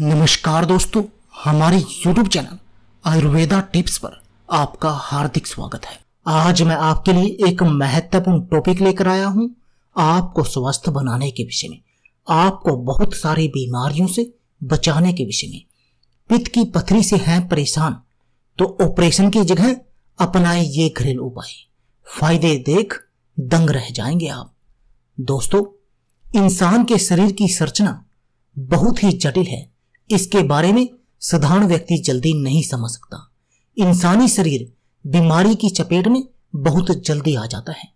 नमस्कार दोस्तों हमारे YouTube चैनल आयुर्वेदा टिप्स पर आपका हार्दिक स्वागत है आज मैं आपके लिए एक महत्वपूर्ण टॉपिक लेकर आया हूं आपको स्वस्थ बनाने के विषय में आपको बहुत सारी बीमारियों से बचाने के विषय में पित्त की पथरी से हैं परेशान तो ऑपरेशन की जगह अपनाए ये घरेलू उपाय फायदे देख दंग रह जाएंगे आप दोस्तों इंसान के शरीर की संरचना बहुत ही जटिल है इसके बारे में साधारण व्यक्ति जल्दी नहीं समझ सकता इंसानी शरीर बीमारी की चपेट में बहुत जल्दी आ जाता है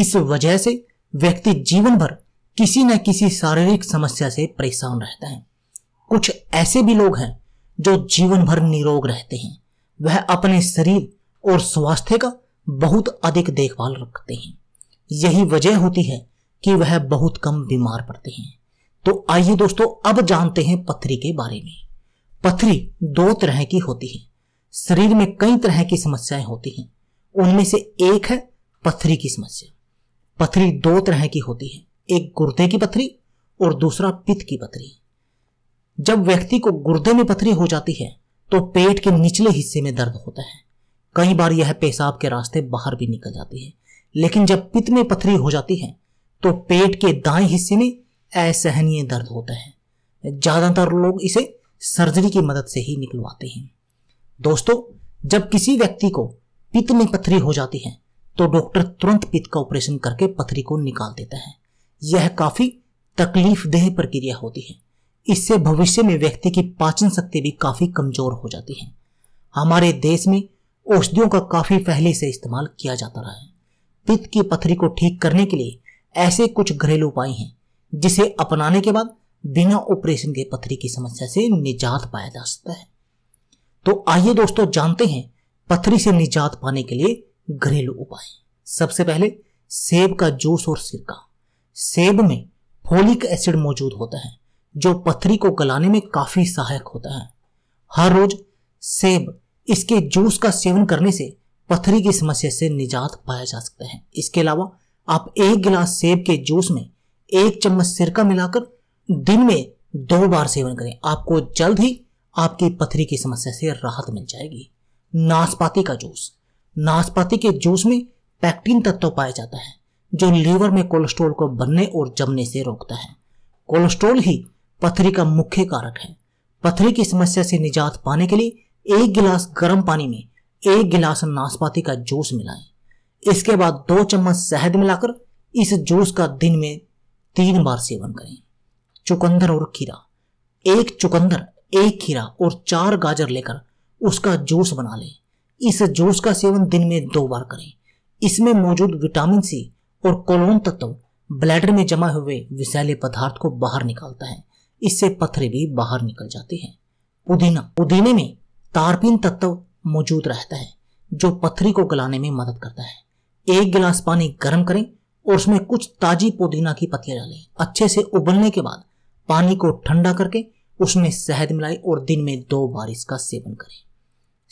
इस वजह से व्यक्ति जीवन भर किसी न किसी शारीरिक समस्या से परेशान रहता है कुछ ऐसे भी लोग हैं जो जीवन भर निरोग रहते हैं वह अपने शरीर और स्वास्थ्य का बहुत अधिक देखभाल रखते हैं यही वजह होती है कि वह बहुत कम बीमार पड़ते हैं तो आइए दोस्तों अब जानते हैं पथरी के बारे में पथरी दो तरह की होती है शरीर में कई तरह की समस्याएं होती हैं उनमें से एक है पथरी की समस्या पथरी दो तरह की होती है एक गुर्दे की पथरी और दूसरा पित्त की पथरी जब व्यक्ति को गुर्दे में पथरी हो जाती है तो पेट के निचले हिस्से में दर्द होता है कई बार यह पेशाब के रास्ते बाहर भी निकल जाती है लेकिन जब पित्त में पथरी हो जाती है तो पेट के दाएं हिस्से में असहनीय दर्द होता है ज़्यादातर लोग इसे सर्जरी की मदद से ही निकलवाते हैं दोस्तों जब किसी व्यक्ति को पित्त में पथरी हो जाती है तो डॉक्टर तुरंत पित्त का ऑपरेशन करके पथरी को निकाल देता है यह काफ़ी तकलीफदेह प्रक्रिया होती है इससे भविष्य में व्यक्ति की पाचन शक्ति भी काफ़ी कमज़ोर हो जाती है हमारे देश में औषधियों का काफ़ी पहले से इस्तेमाल किया जाता रहा है पित्त की पथरी को ठीक करने के लिए ऐसे कुछ घरेलू उपाय हैं जिसे अपनाने के बाद बिना ऑपरेशन के पथरी की समस्या से निजात पाया जा सकता है तो आइए दोस्तों जानते हैं पथरी से निजात पाने के लिए घरेलू उपाय सबसे पहले सेब का जूस और सिरका सेब में फोलिक एसिड मौजूद होता है जो पथरी को गलाने में काफी सहायक होता है हर रोज सेब इसके जूस का सेवन करने से पथरी की समस्या से निजात पाया जा सकता है इसके अलावा आप एक गिलास सेब के जूस में एक चम्मच सिरका मिलाकर दिन में दो बार सेवन करें आपको जल्द ही आपकी पथरी की समस्या से राहत मिल जाएगी नाशपाती का जूस नाशपाती के जूस में पैक्टीन तत्व पाया जाता है जो लीवर में कोलेस्ट्रोल को बनने और जमने से रोकता है कोलेस्ट्रोल ही पथरी का मुख्य कारक है पथरी की समस्या से निजात पाने के लिए एक गिलास गर्म पानी में एक गिलास नाशपाती का जूस मिलाएं इसके बाद दो चम्मच शहद मिलाकर इस जूस का दिन में तीन बार सेवन करें चुकंदर और खीरा एक चुकंदर एक खीरा और चार गाजर लेकर उसका जूस बना लें इस जूस का सेवन दिन में दो बार करें इसमें मौजूद विटामिन सी और कोलोन तत्व ब्लैडर में जमा हुए विषैले पदार्थ को बाहर निकालता है इससे पत्थरे भी बाहर निकल जाते हैं पुदीना पुदीने में तारपीन तत्व मौजूद रहता है जो पथरी को गलाने में मदद करता है एक गिलास पानी गर्म करें और उसमें कुछ ताजी पुदीना की पत्तियां डालें अच्छे से उबलने के बाद पानी को ठंडा करके उसमें शहद मिलाएं और दिन में दो बार इसका सेवन करें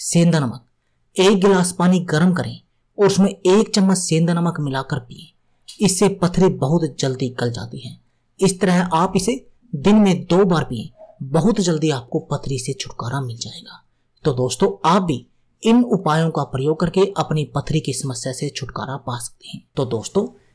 सेंधा नमक एक गिलास पानी गर्म करें और उसमें एक चम्मच सेंधा नमक मिलाकर पिए इससे पथरी बहुत जल्दी गल जाती है इस तरह आप इसे दिन में दो बार पिए बहुत जल्दी आपको पथरी से छुटकारा मिल जाएगा तो दोस्तों आप भी इन उपायों का प्रयोग करके अपनी पथरी की समस्या से छुटकारा पा सकते हैं तो दोस्तों